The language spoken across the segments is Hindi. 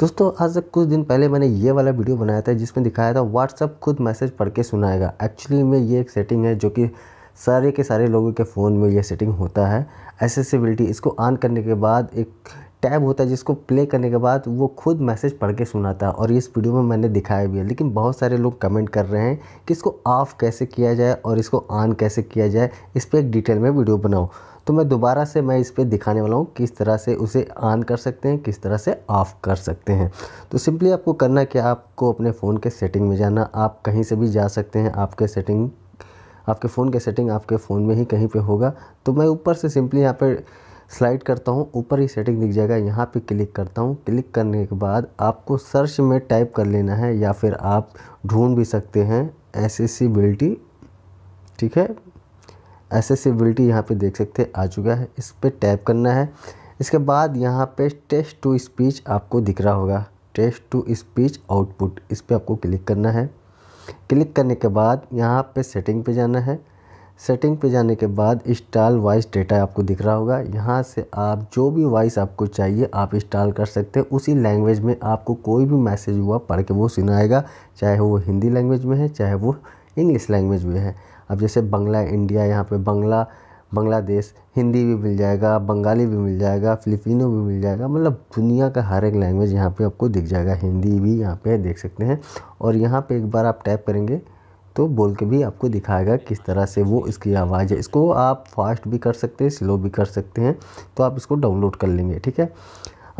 दोस्तों आज से कुछ दिन पहले मैंने ये वाला वीडियो बनाया था जिसमें दिखाया था व्हाट्सअप खुद मैसेज पढ़ के सुनाएगा एक्चुअली में ये एक सेटिंग है जो कि सारे के सारे लोगों के फ़ोन में ये सेटिंग होता है एसेसिबिलिटी इसको ऑन करने के बाद एक टैब होता है जिसको प्ले करने के बाद वो खुद मैसेज पढ़ के सुनाता है और इस वीडियो में मैंने दिखाया भी है लेकिन बहुत सारे लोग कमेंट कर रहे हैं कि इसको ऑफ़ कैसे किया जाए और इसको ऑन कैसे किया जाए इस पर एक डिटेल में वीडियो बनाओ तो मैं दोबारा से मैं इस पर दिखाने वाला हूँ किस तरह से उसे ऑन कर सकते हैं किस तरह से ऑफ़ कर सकते हैं तो सिंपली आपको करना क्या आपको अपने फ़ोन के सेटिंग में जाना आप कहीं से भी जा सकते हैं आपके सेटिंग आपके फ़ोन के सेटिंग आपके फ़ोन में ही कहीं पे होगा तो मैं ऊपर से सिंपली यहाँ पर स्लाइड करता हूँ ऊपर ही सेटिंग दिख जाएगा यहाँ पे क्लिक करता हूँ क्लिक करने के बाद आपको सर्च में टाइप कर लेना है या फिर आप ढूंढ भी सकते हैं एसेसिबिलिटी ठीक है एसेसिबिलिटी यहाँ पे देख सकते हैं आ चुका है इस पर टैप करना है इसके बाद यहाँ पे टेस्ट टू स्पीच आपको दिख रहा होगा टेस्ट टू स्पीच आउटपुट इस पर आपको क्लिक करना है क्लिक करने के बाद यहाँ पे सेटिंग पे जाना है सेटिंग पे जाने के बाद इंस्टॉल वॉइस डेटा आपको दिख रहा होगा यहाँ से आप जो भी वॉइस आपको चाहिए आप इंस्टॉल कर सकते हैं उसी लैंग्वेज में आपको कोई भी मैसेज हुआ पढ़ के वो सुनाएगा चाहे वो हिंदी लैंग्वेज में है चाहे वो इंग्लिश लैंग्वेज में है अब जैसे बंगला इंडिया यहाँ पे बंगला बांग्लादेश हिंदी भी मिल जाएगा बंगाली भी मिल जाएगा फिलिपिनो भी मिल जाएगा मतलब दुनिया का हर एक लैंग्वेज यहाँ पे आपको दिख जाएगा हिंदी भी यहाँ पे देख सकते हैं और यहाँ पे एक बार आप टैप करेंगे तो बोल के भी आपको दिखाएगा किस तरह से वो इसकी आवाज़ है इसको आप फास्ट भी कर सकते हैं स्लो भी कर सकते हैं तो आप इसको डाउनलोड कर लेंगे ठीक है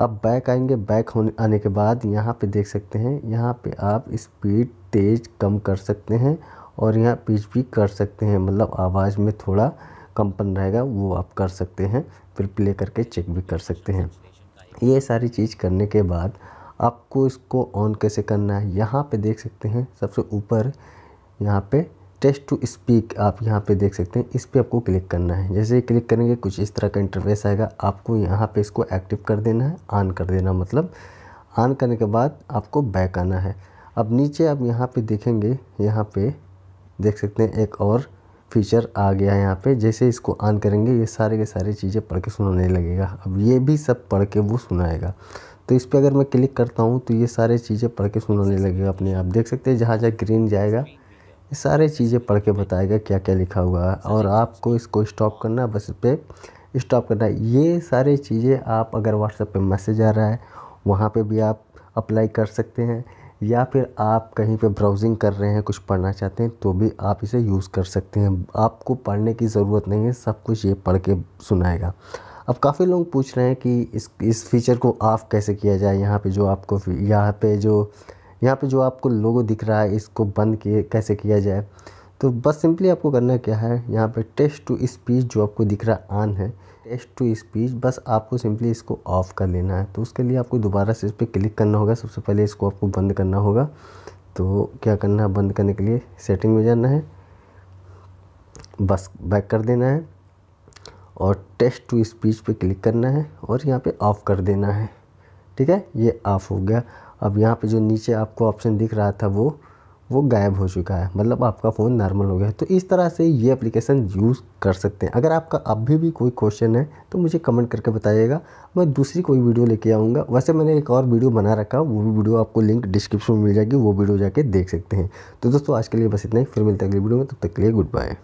अब बैक आएंगे बैक होने आने के बाद यहाँ पे देख सकते हैं यहाँ पे आप स्पीड तेज़ कम कर सकते हैं और यहाँ पिच भी कर सकते हैं मतलब आवाज़ में थोड़ा कंपन रहेगा वो आप कर सकते हैं फिर प्ले करके चेक भी कर सकते हैं ये सारी चीज़ करने के बाद आपको इसको ऑन कैसे करना है यहाँ पे देख सकते हैं सबसे ऊपर यहाँ पे टेस्ट टू स्पीक आप यहाँ पे देख सकते हैं इस पर आपको क्लिक करना है जैसे क्लिक करेंगे कुछ इस तरह का इंटरफेस आएगा आपको यहाँ पे इसको एक्टिव कर देना है ऑन कर देना मतलब ऑन करने के बाद आपको बैक आना है अब नीचे आप यहाँ पे देखेंगे यहाँ पे देख सकते हैं एक और फीचर आ गया है यहाँ पे जैसे इसको ऑन करेंगे ये सारे के सारे चीज़ें पढ़ के सुनाने लगेगा अब ये भी सब पढ़ के वो सुनाएगा तो इस पर अगर मैं क्लिक करता हूँ तो ये सारे चीज़ें पढ़ के सुनाने लगेगा अपने आप देख सकते हैं जहाँ जहाँ ग्रीन जाएगा ये सारे चीज़ें पढ़ के बताएगा क्या क्या लिखा हुआ है और आपको इसको स्टॉप करना बस इस पर स्टॉप करना ये सारे चीज़ें आप अगर व्हाट्सएप पर मैसेज आ रहा है वहाँ पर भी आप अप्लाई कर सकते हैं या फिर आप कहीं पे ब्राउजिंग कर रहे हैं कुछ पढ़ना चाहते हैं तो भी आप इसे यूज़ कर सकते हैं आपको पढ़ने की ज़रूरत नहीं है सब कुछ ये पढ़ के सुनाएगा अब काफ़ी लोग पूछ रहे हैं कि इस इस फीचर को ऑफ़ कैसे किया जाए यहाँ पे जो आपको यहाँ पे जो यहाँ पे जो आपको लोगो दिख रहा है इसको बंद किए कैसे किया जाए तो बस सिंपली आपको करना क्या है यहाँ पे टेस्ट टू स्पीच जो आपको दिख रहा है आन है टेस्ट टू स्पीच बस आपको सिंपली इसको ऑफ़ कर लेना है तो उसके लिए आपको दोबारा से इस पर क्लिक करना होगा सबसे पहले इसको आपको बंद करना होगा तो क्या करना है बंद करने के लिए सेटिंग में जाना है बस बैक कर देना है और टेस्ट टू स्पीच पे क्लिक करना है और यहाँ पे ऑफ़ कर देना है ठीक है ये ऑफ़ हो गया अब यहाँ पे जो नीचे आपको ऑप्शन दिख रहा था वो वो गायब हो चुका है मतलब आपका फ़ोन नॉर्मल हो गया है तो इस तरह से ये एप्लीकेशन यूज़ कर सकते हैं अगर आपका अभी भी कोई क्वेश्चन है तो मुझे कमेंट करके बताइएगा मैं दूसरी कोई वीडियो लेके आऊँगा वैसे मैंने एक और वीडियो बना रखा वो भी वीडियो आपको लिंक डिस्क्रिप्शन में मिल जाएगी वो वीडियो जाके देख सकते हैं तो दोस्तों आज के लिए बस इतना ही फिर मिलते अगली वीडियो में तब तक के लिए गुड बाय